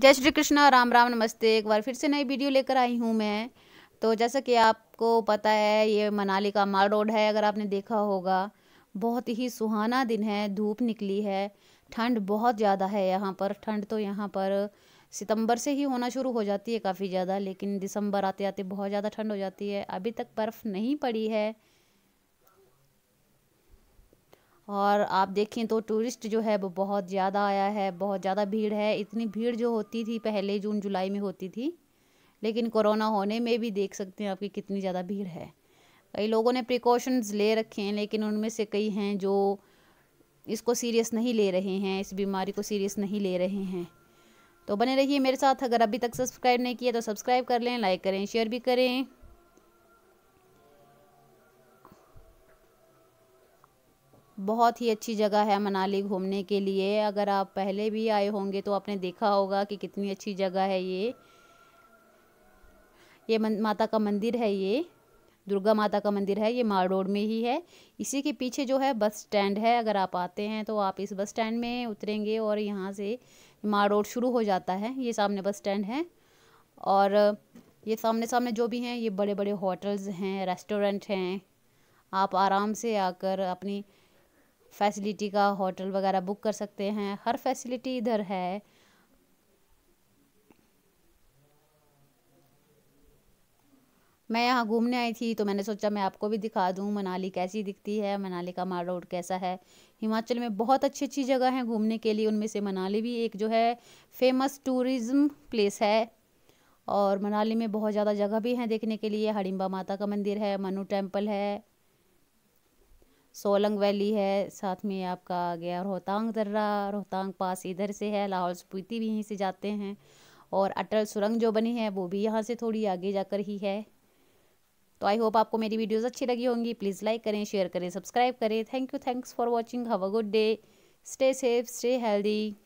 जय श्री कृष्ण राम राम नमस्ते एक बार फिर से नई वीडियो लेकर आई हूँ मैं तो जैसा कि आपको पता है ये मनाली का माल रोड है अगर आपने देखा होगा बहुत ही सुहाना दिन है धूप निकली है ठंड बहुत ज़्यादा है यहाँ पर ठंड तो यहाँ पर सितंबर से ही होना शुरू हो जाती है काफ़ी ज़्यादा लेकिन दिसंबर आते आते बहुत ज़्यादा ठंड हो जाती है अभी तक बर्फ़ नहीं पड़ी है और आप देखें तो टूरिस्ट जो है वो बहुत ज़्यादा आया है बहुत ज़्यादा भीड़ है इतनी भीड़ जो होती थी पहले जून जुलाई में होती थी लेकिन कोरोना होने में भी देख सकते हैं आपकी कितनी ज़्यादा भीड़ है कई लोगों ने प्रिकॉशंस ले रखे हैं लेकिन उनमें से कई हैं जो इसको सीरियस नहीं ले रहे हैं इस बीमारी को सीरियस नहीं ले रहे हैं तो बने रहिए मेरे साथ अगर अभी तक सब्सक्राइब नहीं किया तो सब्सक्राइब कर लें लाइक करें शेयर भी करें बहुत ही अच्छी जगह है मनाली घूमने के लिए अगर आप पहले भी आए होंगे तो आपने देखा होगा कि कितनी अच्छी जगह है ये ये माता का मंदिर है ये दुर्गा माता का मंदिर है ये माल रोड में ही है इसी के पीछे जो है बस स्टैंड है अगर आप आते हैं तो आप इस बस स्टैंड में उतरेंगे और यहाँ से माल रोड शुरू हो जाता है ये सामने बस स्टैंड है और ये सामने सामने जो भी हैं ये बड़े बड़े होटल्स हैं रेस्टोरेंट हैं आप आराम से आकर अपनी फैसिलिटी का होटल वगैरह बुक कर सकते हैं हर फैसिलिटी इधर है मैं यहाँ घूमने आई थी तो मैंने सोचा मैं आपको भी दिखा दूँ मनाली कैसी दिखती है मनाली का माल रोड कैसा है हिमाचल में बहुत अच्छी अच्छी जगह हैं घूमने के लिए उनमें से मनाली भी एक जो है फेमस टूरिज़्म प्लेस है और मनाली में बहुत ज़्यादा जगह भी हैं देखने के लिए हडिम्बा माता का मंदिर है मनु टेम्पल है सोलंग वैली है साथ में आपका आ गया रोहतांग दर्रा रोहतांग पास इधर से है लाहौल स्पीति भी यहीं से जाते हैं और अटल सुरंग जो बनी है वो भी यहाँ से थोड़ी आगे जाकर ही है तो आई होप आपको मेरी वीडियोस अच्छी लगी होंगी प्लीज़ लाइक करें शेयर करें सब्सक्राइब करें thank you thanks for watching have a good day stay safe stay healthy